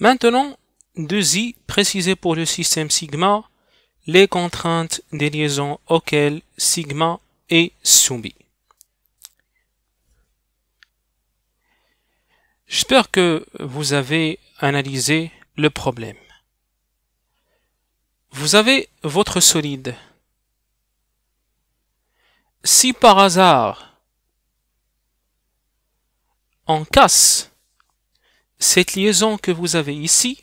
Maintenant, 2i précisé pour le système sigma les contraintes des liaisons auxquelles sigma est soumis. J'espère que vous avez analysé le problème. Vous avez votre solide. Si par hasard on casse cette liaison que vous avez ici,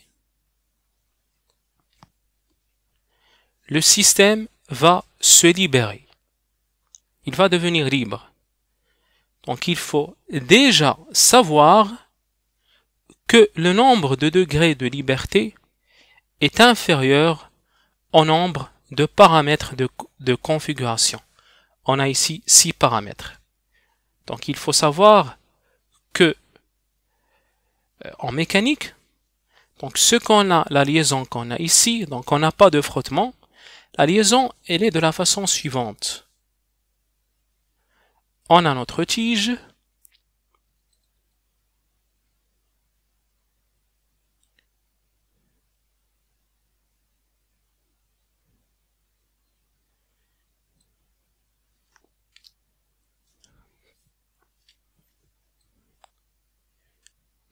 le système va se libérer. Il va devenir libre. Donc il faut déjà savoir que le nombre de degrés de liberté est inférieur au nombre de paramètres de, configuration. On a ici six paramètres. Donc il faut savoir que euh, en mécanique. Donc ce qu'on a, la liaison qu'on a ici, donc on n'a pas de frottement, la liaison elle est de la façon suivante. On a notre tige,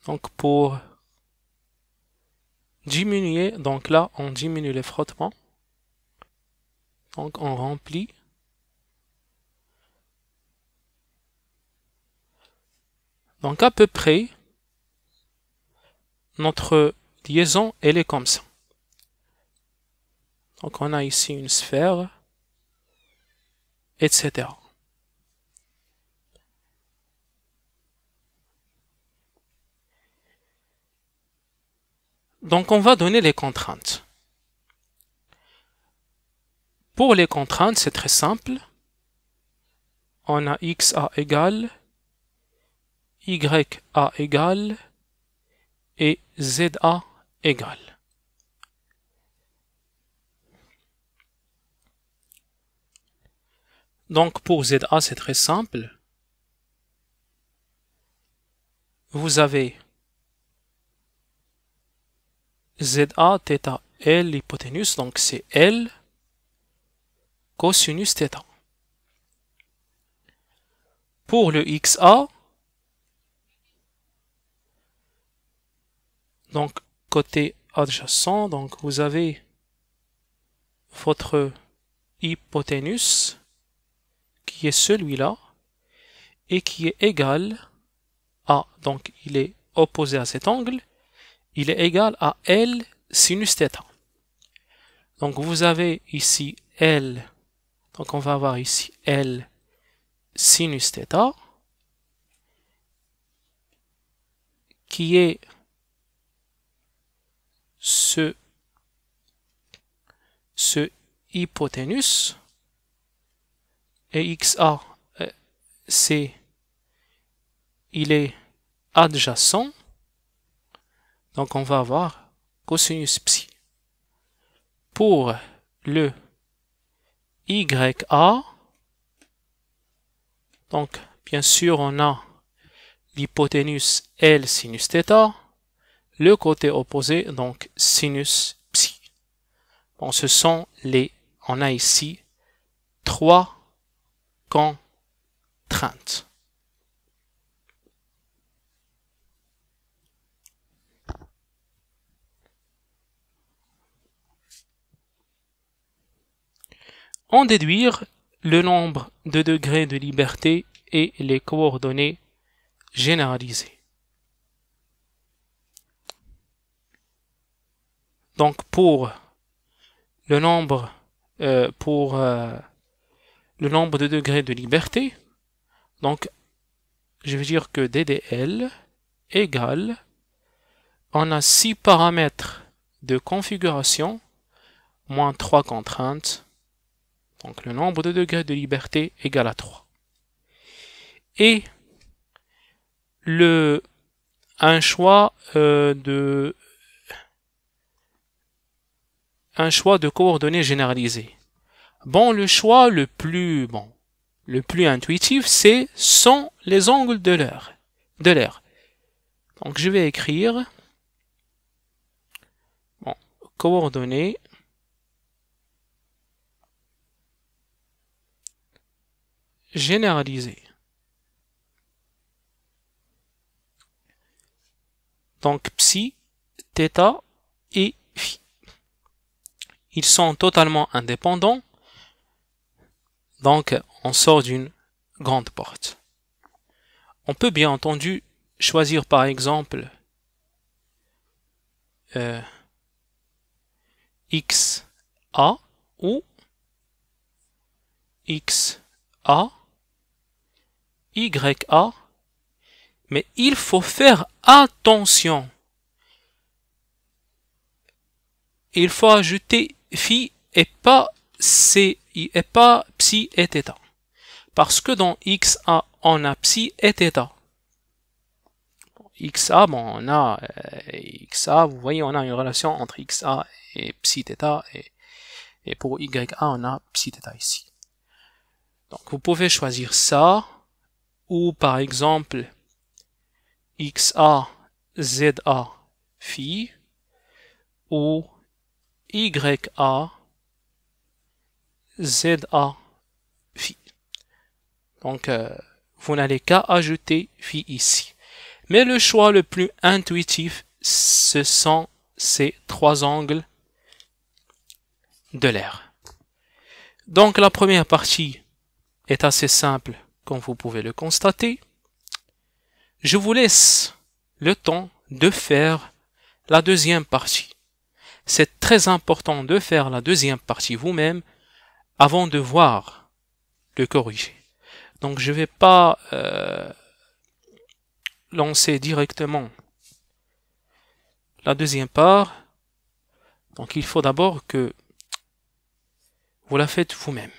Donc pour diminuer, donc là on diminue les frottements. Donc on remplit. Donc à peu près, notre liaison, elle est comme ça. Donc on a ici une sphère, etc. Donc on va donner les contraintes. Pour les contraintes, c'est très simple. On a x a égal y a égal et z a égale. Donc pour a c'est très simple. Vous avez ZA, Theta, L, hypoténuse, donc c'est L, cosinus Theta. Pour le XA, donc côté adjacent, donc vous avez votre hypoténuse qui est celui-là et qui est égal à, donc il est opposé à cet angle, il est égal à L sinus Theta. Donc vous avez ici L, donc on va avoir ici L sinus Theta, qui est ce, ce hypoténuse, et XA, euh, c'est, il est adjacent donc, on va avoir cosinus psi. Pour le YA, donc, bien sûr, on a l'hypoténuse L sinus θ, le côté opposé, donc sinus psi. Bon, ce sont les, on a ici trois contraintes. en déduire le nombre de degrés de liberté et les coordonnées généralisées. Donc pour le nombre euh, pour euh, le nombre de degrés de liberté, donc je vais dire que DDL égale on a six paramètres de configuration moins trois contraintes donc le nombre de degrés de liberté égal à 3. Et le, un choix euh, de un choix de coordonnées généralisées. Bon, le choix le plus bon, le plus intuitif, c'est sans les angles de l'air. De l'air. Donc je vais écrire coordonnées Généraliser Donc psi, Theta et phi. Ils sont totalement indépendants. Donc on sort d'une grande porte. On peut bien entendu choisir par exemple euh, x a ou x a YA, mais il faut faire attention. Il faut ajouter phi et pas c et pas psi et θ. Parce que dans XA, on a psi et θ. XA, bon, on a euh, XA, vous voyez, on a une relation entre XA et psi θ, et, et pour YA, on a psi θ ici. Donc vous pouvez choisir ça, ou par exemple XA, ZA, phi, ou YA, ZA, phi. Donc, euh, vous n'allez qu'à ajouter phi ici. Mais le choix le plus intuitif, ce sont ces trois angles de l'air. Donc, la première partie est assez simple comme vous pouvez le constater. Je vous laisse le temps de faire la deuxième partie. C'est très important de faire la deuxième partie vous-même avant de voir le corriger. Donc je ne vais pas euh, lancer directement la deuxième part. Donc il faut d'abord que vous la faites vous-même.